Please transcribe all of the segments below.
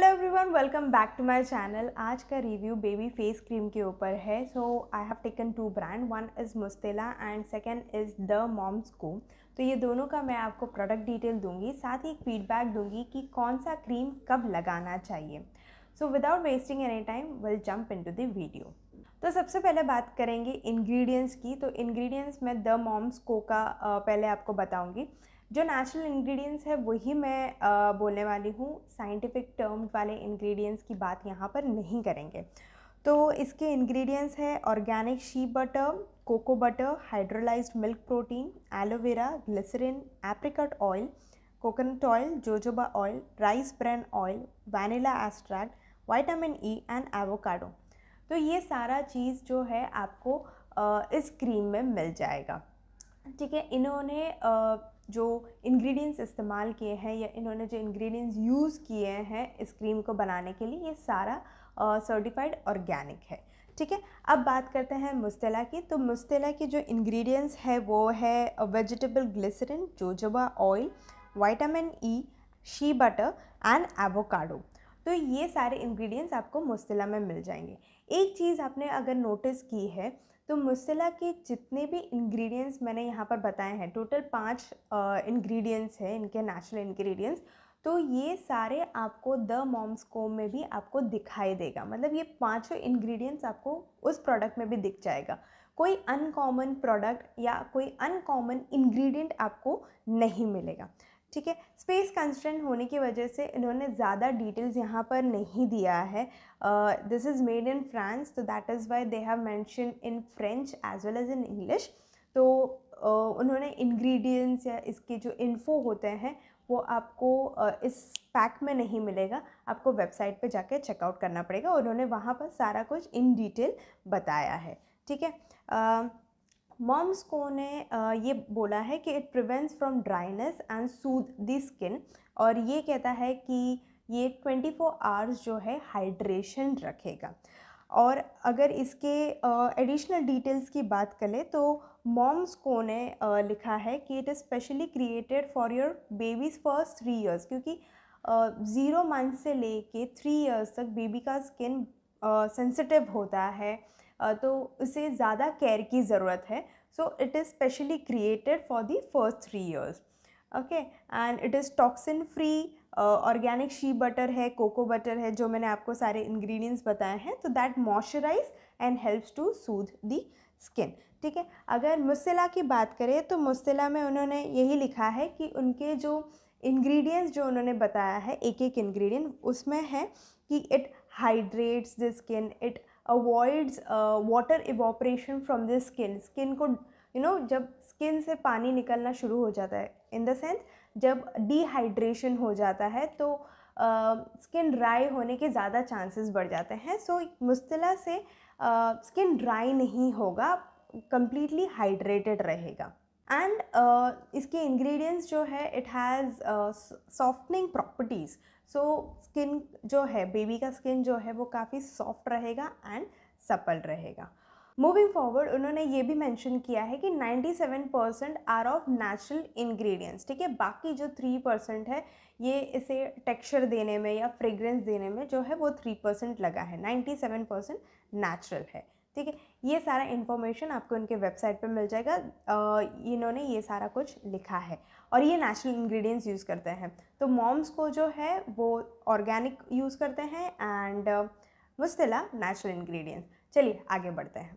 hello everyone welcome back to my channel आज का review baby face cream के ऊपर है so I have taken two brand one is Mustela and second is the Mom's Co तो ये दोनों का मैं आपको प्रोडक्ट डिटेल दूंगी साथ ही एक फीडबैक दूंगी कि कौन सा क्रीम कब लगाना चाहिए so without wasting any time will jump into the video तो सबसे पहले बात करेंगे इन्ग्रीडियंट्स की तो इन्ग्रीडियंट्स मैं द मॉम्स को का पहले आपको बताऊँगी जो नेचुरल इंग्रेडिएंट्स है वही मैं आ, बोलने वाली हूँ साइंटिफिक टर्म वाले इंग्रेडिएंट्स की बात यहाँ पर नहीं करेंगे तो इसके इंग्रेडिएंट्स है organic shea butter cocoa butter hydrolysed milk protein aloe vera glycerine apricot oil coconut oil jojoba oil rice bran oil vanilla extract vitamin E and avocado तो ये सारा चीज़ जो है आपको इस क्रीम में मिल जाएगा ठीक है इन्होंने जो इंग्रेडिएंट्स इस्तेमाल किए हैं या इन्होंने जो इंग्रेडिएंट्स यूज़ किए हैं इस क्रीम को बनाने के लिए ये सारा सर्टिफाइड uh, ऑर्गेनिक है ठीक है अब बात करते हैं मुस्तला की तो मुस्तला के जो इंग्रेडिएंट्स है वो है vegetable glycerine jojoba oil vitamin E shea butter and avocado तो ये सारे इंग्रेडिएंट्स आपको मुस्तला में मिल जाएंगे एक चीज़ आपने अगर नोटिस की है तो मुसला के जितने भी इंग्रेडिएंट्स मैंने यहाँ पर बताए हैं टोटल पाँच इंग्रेडिएंट्स हैं इनके नेचुरल इंग्रेडिएंट्स तो ये सारे आपको द मॉम्स कोम में भी आपको दिखाई देगा मतलब ये पांचों इंग्रेडिएंट्स आपको उस प्रोडक्ट में भी दिख जाएगा कोई अनकॉमन प्रोडक्ट या कोई अनकॉमन इंग्रेडिएंट आपको नहीं मिलेगा ठीक है स्पेस कंस्टेंट होने की वजह से इन्होंने ज़्यादा डिटेल्स यहाँ पर नहीं दिया है this is made in France तो that is why they have mention in French as well as in English तो uh, उन्होंने इंग्रेडिएंट्स या इसके जो इन्फो होते हैं वो आपको uh, इस पैक में नहीं मिलेगा आपको वेबसाइट पे जाके चेकआउट करना पड़ेगा उन्होंने वहाँ पर सारा कुछ इन डिटेल बताया है ठीक है uh, मॉम्स को ने ये बोला है कि it prevents from dryness and soothe the skin और ये कहता है कि ये 24 फोर आवर्स जो है हाइड्रेशन रखेगा और अगर इसके एडिशनल uh, डिटेल्स की बात करें तो मॉम्स को ने uh, लिखा है कि it is specially created for your babies first three years क्योंकि ज़ीरो uh, मंथ से ले कर थ्री ईयर्स तक बेबी का स्किन सेंसिटिव uh, होता है uh, तो उसे ज़्यादा केयर की ज़रूरत है so it is specially created for the first three years okay and it is toxin free organic shea butter है कोको बटर है जो मैंने आपको सारे इंग्रेडिएंट्स बताए हैं तो that moisturise and helps to soothe the skin ठीक है अगर मुस्सिला की बात करें तो मुस्सिला में उन्होंने यही लिखा है कि उनके जो इंग्रेडिएंट्स जो उन्होंने बताया है एक एक इंग्रेडिएंट उसमें है कि it hydrates the skin it avoids water evaporation from the skin skin को यू नो जब स्किन से पानी निकलना शुरू हो जाता है इन द सेंस जब डिहाइड्रेशन हो जाता है तो स्किन uh, ड्राई होने के ज़्यादा चांसेस बढ़ जाते हैं सो so, मुस्तला से स्किन uh, ड्राई नहीं होगा कम्प्लीटली हाइड्रेटेड रहेगा एंड uh, इसकी इंग्रेडिएंट्स जो है it has softening properties so skin जो है बेबी का स्किन जो है वो काफ़ी सॉफ्ट रहेगा एंड सपल रहेगा मूविंग फॉरवर्ड उन्होंने ये भी मेंशन किया है कि 97 percent are of natural ingredients ठीक है बाकी जो 3 परसेंट है ये इसे टेक्सचर देने में या फ्रेग्रेंस देने में जो है वो 3 परसेंट लगा है 97 परसेंट नेचुरल है ठीक है ये सारा इन्फॉर्मेशन आपको उनके वेबसाइट पर मिल जाएगा इन्होंने ये सारा कुछ लिखा है और ये नेचुरल इंग्रेडिएंट्स यूज़ करते हैं तो मॉम्स को जो है वो ऑर्गेनिक यूज़ करते हैं एंड मुस्तला नेचुरल इंग्रेडिएंट्स चलिए आगे बढ़ते हैं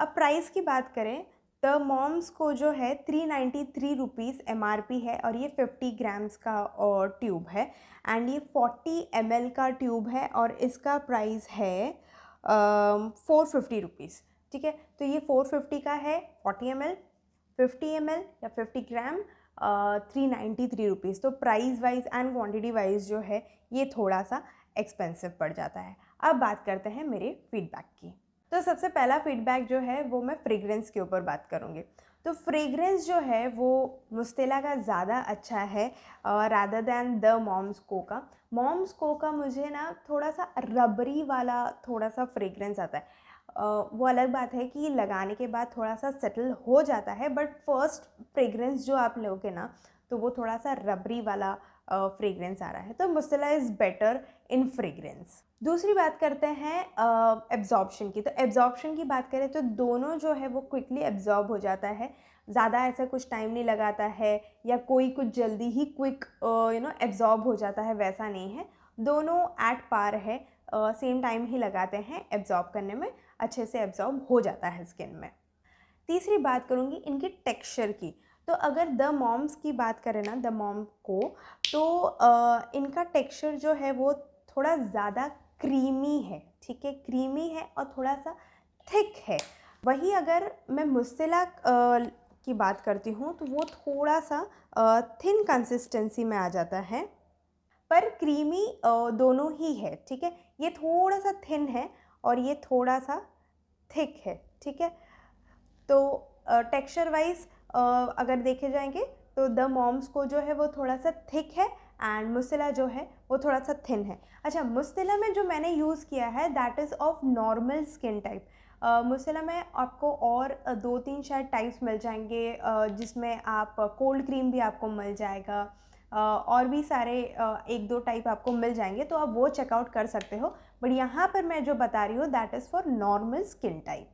अब प्राइस की बात करें तो मॉम्स को जो है थ्री नाइन्टी थ्री रुपीज़ एम है और ये फिफ्टी ग्राम्स का और ट्यूब है एंड ये फोर्टी एम का ट्यूब है और इसका प्राइस है फोर फिफ्टी रुपीज़ ठीक है तो ये फ़ोर फिफ्टी का है forty M L fifty M L या fifty gram three ninety three rupees तो price wise and quantity wise जो है ये थोड़ा सा एक्सपेंसिव पड़ जाता है अब बात करते हैं मेरे फीडबैक की तो सबसे पहला फीडबैक जो है वो मैं फ्रेगरेंस के ऊपर बात करूँगी तो फ्रेगरेंस जो है वो मुस्तेला का ज़्यादा अच्छा है रादर दैन द मॉम्स को का मॉम्स को का मुझे ना थोड़ा सा रबरी वाला थोड़ा सा फ्रेगरेंस आता है Uh, वो अलग बात है कि लगाने के बाद थोड़ा सा सेटल हो जाता है बट फर्स्ट फ्रेगरेंस जो आप लोगे ना तो वो थोड़ा सा रबरी वाला फ्रेगरेंस आ रहा है तो Mustela is better in fragrance दूसरी बात करते हैं एब्जॉर्बशन की तो एब्जॉर्बशन की बात करें तो दोनों जो है वो क्विकली एब्जॉर्ब हो जाता है ज़्यादा ऐसा कुछ टाइम नहीं लगाता है या कोई कुछ जल्दी ही क्विक यू नो एब्जॉर्ब हो जाता है वैसा नहीं है दोनों एट पार है सेम uh, टाइम ही लगाते हैं एब्जॉर्ब करने में अच्छे से एब्जॉर्ब हो जाता है स्किन में तीसरी बात करूँगी इनकी टेक्सचर की तो अगर द मॉम्स की बात करें ना द मॉम को तो आ, इनका टेक्सचर जो है वो थोड़ा ज़्यादा क्रीमी है ठीक है क्रीमी है और थोड़ा सा थिक है वही अगर मैं मुस्तिला की बात करती हूँ तो वो थोड़ा सा थिन कंसिस्टेंसी में आ जाता है पर क्रीमी दोनों ही है ठीक है ये थोड़ा सा थिन है और ये थोड़ा सा थिक है ठीक है तो टेक्सचर वाइज अगर देखे जाएंगे तो द मॉम्स को जो है वो थोड़ा सा थिक है एंड मुस्तिला जो है वो थोड़ा सा थिन है अच्छा मुस्तिला में जो मैंने यूज़ किया है that is of normal skin type Mustela में आपको और दो तीन शायद टाइप्स मिल जाएंगे जिसमें आप कोल्ड क्रीम भी आपको मिल जाएगा और भी सारे एक दो टाइप आपको मिल जाएंगे तो आप वो चेकआउट कर सकते हो बट यहाँ पर मैं जो बता रही हूँ that is for normal skin type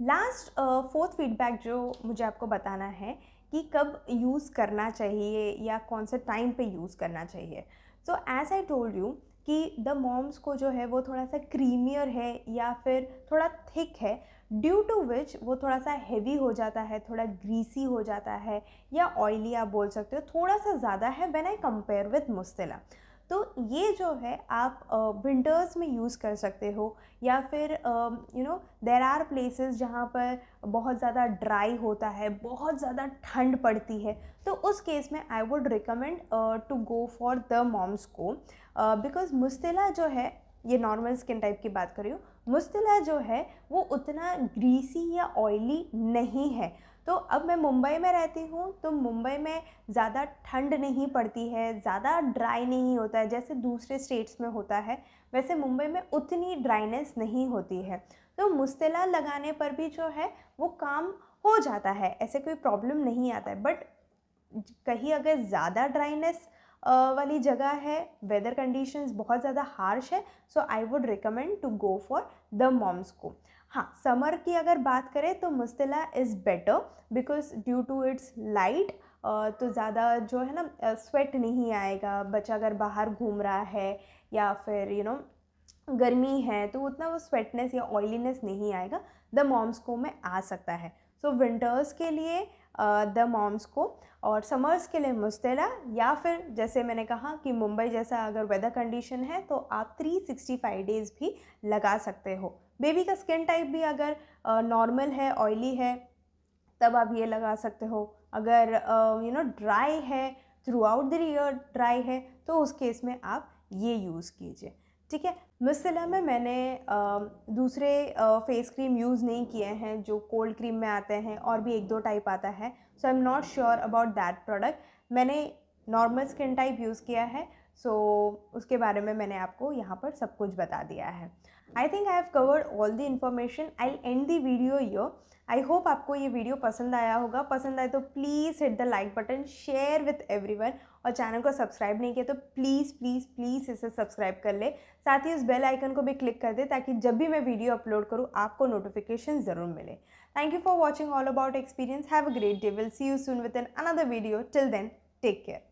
last fourth feedback जो मुझे आपको बताना है कि कब यूज़ करना चाहिए या कौन सा टाइम पे यूज़ करना चाहिए so as I told you कि द मॉम्स को जो है वो थोड़ा सा क्रीमियर है या फिर थोड़ा थिक है ड्यू टू विच वो थोड़ा सा हैवी हो जाता है थोड़ा ग्रीसी हो जाता है या ऑयली आप बोल सकते हो थोड़ा सा ज़्यादा है when I compare with Mustela तो ये जो है आप विंटर्स में यूज़ कर सकते हो या फिर you know there are places जहाँ पर बहुत ज़्यादा ड्राई होता है बहुत ज़्यादा ठंड पड़ती है तो उस केस में I would recommend to go for the Mom's Co because Mustela जो है ये नॉर्मल स्किन टाइप की बात कर रही हूँ मुस्तिला जो है वो उतना ग्रीसी या ऑयली नहीं है तो अब मैं मुंबई में रहती हूँ तो मुंबई में ज़्यादा ठंड नहीं पड़ती है ज़्यादा ड्राई नहीं होता है जैसे दूसरे स्टेट्स में होता है वैसे मुंबई में उतनी ड्राइनेस नहीं होती है तो मुस्तला लगाने पर भी जो है वो काम हो जाता है ऐसे कोई प्रॉब्लम नहीं आता है बट कहीं अगर ज़्यादा ड्राइनेस वाली जगह है वेदर कंडीशंस बहुत ज़्यादा हार्श है so I would recommend to go for the Mom's Co हाँ समर की अगर बात करें तो Mustela is better because due to its light तो ज़्यादा जो है ना स्वेट नहीं आएगा बच्चा अगर बाहर घूम रहा है या फिर यू you नो know, गर्मी है तो उतना वो स्वेटनेस या ऑयलीनेस नहीं आएगा द मॉम्स को में आ सकता है सो विंटर्स के लिए द uh, मॉम्स को और समर्स के लिए मुस्तैला या फिर जैसे मैंने कहा कि मुंबई जैसा अगर वेदर कंडीशन है तो आप 365 डेज़ भी लगा सकते हो बेबी का स्किन टाइप भी अगर नॉर्मल uh, है ऑयली है तब आप ये लगा सकते हो अगर यू नो ड्राई है throughout the year dry है तो उस केस में आप ये यूज़ कीजिए ठीक है मिसला में मैंने दूसरे फेस क्रीम यूज़ नहीं किए हैं जो कोल्ड क्रीम में आते हैं और भी एक दो टाइप आता है so I am not sure about that product मैंने नॉर्मल स्किन टाइप यूज़ किया है सो so, उसके बारे में मैंने आपको यहाँ पर सब कुछ बता दिया है I think I have covered all the information I end the video yo I hope आपको ये वीडियो पसंद आया होगा पसंद आए तो please hit the like button share with everyone और चैनल को सब्सक्राइब नहीं किया तो प्लीज़ प्लीज़ प्लीज़ इसे सब्सक्राइब कर ले साथ ही उस बेल आइकन को भी क्लिक कर दे ताकि जब भी मैं वीडियो अपलोड करूँ आपको नोटिफिकेशन ज़रूर मिले thank you for watching all about experience have a great day will see you soon with an another video till then take care